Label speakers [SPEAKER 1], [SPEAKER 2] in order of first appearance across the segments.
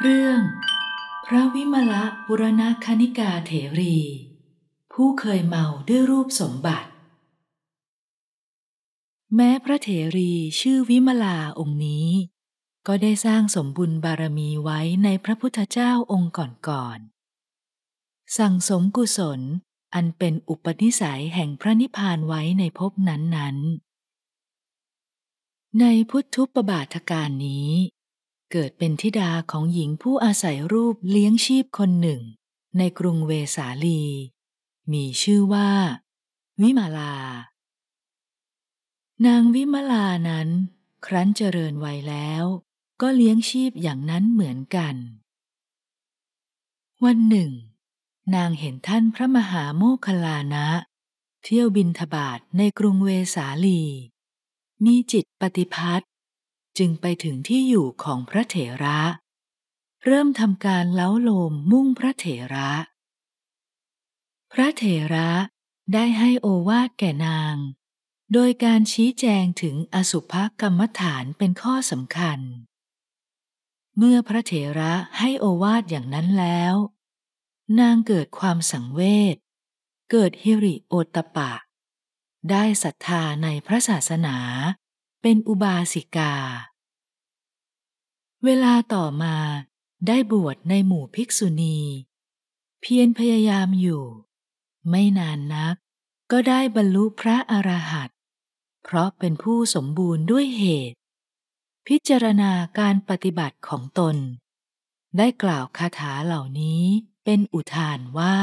[SPEAKER 1] เรื่อง พระวิมละบุรณคณิกาเถรี ผู้เคยเมาด้วยรูปสมบัติ แม้พระเถรีชื่อวิมลาองค์นี้ ก็ได้สร้างสมบุญบารมีไว้ในพระพุทธเจ้าองค์ก่อนๆ สั่งสมกุศลอันเป็นอุปนิสัยแห่งพระนิพพานไว้ในภพนั้นๆ ในพุทธุปบาทการนี้เกิดเป็นธิดาของหญิงผู้อาศัยรูปเลี้ยงชีพคนหนึ่งในกรุงเวสาลี มีชื่อว่าวิมาลา นางวิมาลานั้นครั้นเจริญวัยแล้วก็เลี้ยงชีพอย่างนั้นเหมือนกัน วันหนึ่งนางเห็นท่านพระมหาโมคลานะเที่ยวบินทบาทในกรุงเวสาลีมีจิตปฏิพัตจึงไปถึงที่อยู่ของพระเถระ เริ่มทำการเล้าโลมมุ่งพระเถระ พระเถระได้ให้โอวาทแก่นาง โดยการชี้แจงถึงอสุภกรรมฐานเป็นข้อสำคัญ เมื่อพระเถระให้โอวาทอย่างนั้นแล้ว นางเกิดความสังเวชเกิดฮิริโอตปะ ได้ศรัทธาในพระศาสนาเป็นอุบาสิกา เวลาต่อมาได้บวชในหมู่ภิกษุณี เพียรพยายามอยู่ ไม่นานนัก ก็ได้บรรลุพระอรหันต์เพราะเป็นผู้สมบูรณ์ด้วยเหตุ พิจารณาการปฏิบัติของตน ได้กล่าวคาถาเหล่านี้เป็นอุทานว่า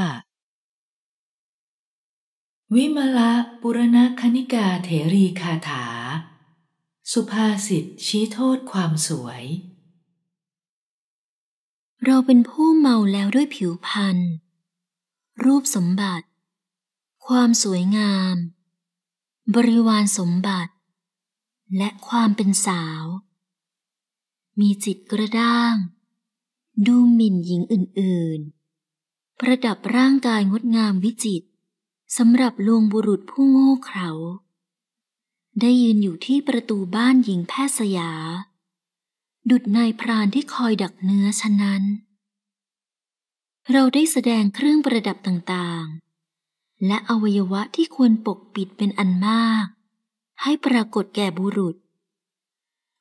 [SPEAKER 1] วิมละปุรณคณิกาเถรีคาถาสุภาษิตชี้โทษความสวย
[SPEAKER 2] เราเป็นผู้เมาแล้วด้วยผิวพรรณรูปสมบัติ ความสวยงาม บริวารสมบัติ และความเป็นสาว มีจิตกระด้าง ดูหมิ่นหญิงอื่นๆ ประดับร่างกายงดงามวิจิตสำหรับลวงบุรุษผู้โง่เขลาได้ยืนอยู่ที่ประตูบ้านหญิงแพทย์สยา ดุดนายพรานที่คอยดักเนื้อฉะนั้น เราได้แสดงเครื่องประดับต่างๆ และอวัยวะที่ควรปกปิดเป็นอันมาก ให้ปรากฏแก่บุรุษ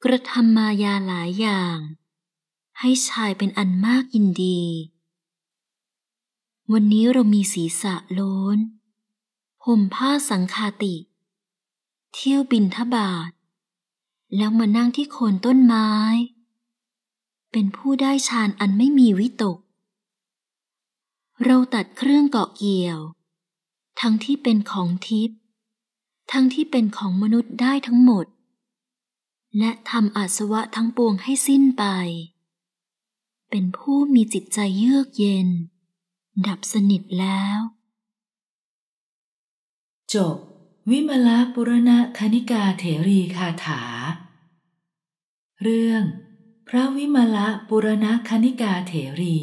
[SPEAKER 2] กระทำมายาหลายอย่าง ให้ชายเป็นอันมากยินดี วันนี้เรามีศีรษะโล้นห่มผ้าสังคาติเเที่ยวบินทบาทแล้วมานั่งที่โคนต้นไม้ เป็นผู้ได้ฌานอันไม่มีวิตก เราตัดเครื่องเกาะเกี่ยว ทั้งที่เป็นของทิพย์ทั้งที่เป็นของมนุษย์ได้ทั้งหมด และทำอาสวะทั้งปวงให้สิ้นไป เป็นผู้มีจิตใจเยือกเย็น ดับสนิทแล้ว
[SPEAKER 1] จบวิมลปุรณคณิกาเถรีคาถา เรื่อง พระวิมลปุรณคณิกาเถรี